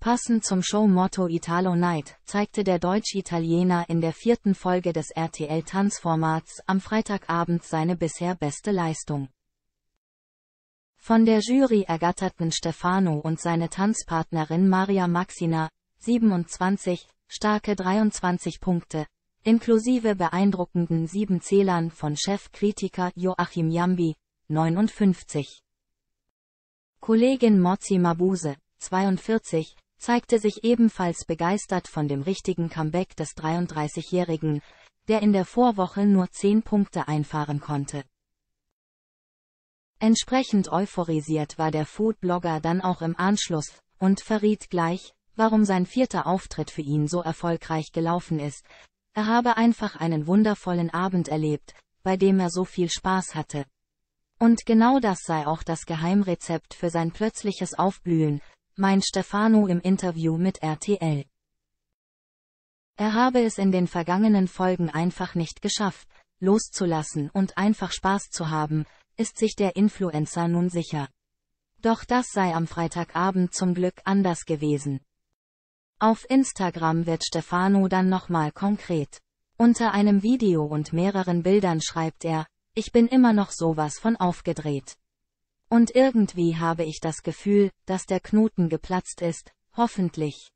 Passend zum Show-Motto Italo Night zeigte der Deutsch-Italiener in der vierten Folge des RTL-Tanzformats am Freitagabend seine bisher beste Leistung. Von der Jury ergatterten Stefano und seine Tanzpartnerin Maria Maxina, 27, starke 23 Punkte, inklusive beeindruckenden sieben Zählern von Chefkritiker Joachim Jambi, 59. Kollegin Mozi Mabuse, 42, zeigte sich ebenfalls begeistert von dem richtigen Comeback des 33-Jährigen, der in der Vorwoche nur 10 Punkte einfahren konnte. Entsprechend euphorisiert war der Foodblogger dann auch im Anschluss und verriet gleich, warum sein vierter Auftritt für ihn so erfolgreich gelaufen ist. Er habe einfach einen wundervollen Abend erlebt, bei dem er so viel Spaß hatte. Und genau das sei auch das Geheimrezept für sein plötzliches Aufblühen, meint Stefano im Interview mit RTL. Er habe es in den vergangenen Folgen einfach nicht geschafft, loszulassen und einfach Spaß zu haben, ist sich der Influencer nun sicher. Doch das sei am Freitagabend zum Glück anders gewesen. Auf Instagram wird Stefano dann nochmal konkret. Unter einem Video und mehreren Bildern schreibt er, ich bin immer noch sowas von aufgedreht. Und irgendwie habe ich das Gefühl, dass der Knoten geplatzt ist, hoffentlich.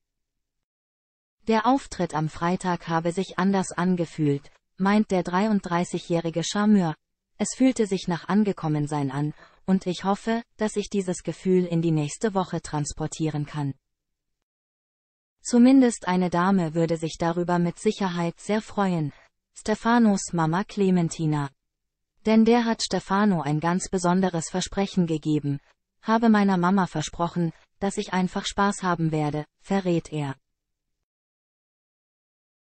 Der Auftritt am Freitag habe sich anders angefühlt, meint der 33-jährige Charmeur. Es fühlte sich nach Angekommensein an, und ich hoffe, dass ich dieses Gefühl in die nächste Woche transportieren kann. Zumindest eine Dame würde sich darüber mit Sicherheit sehr freuen. Stefanos Mama Clementina denn der hat Stefano ein ganz besonderes Versprechen gegeben, habe meiner Mama versprochen, dass ich einfach Spaß haben werde, verrät er.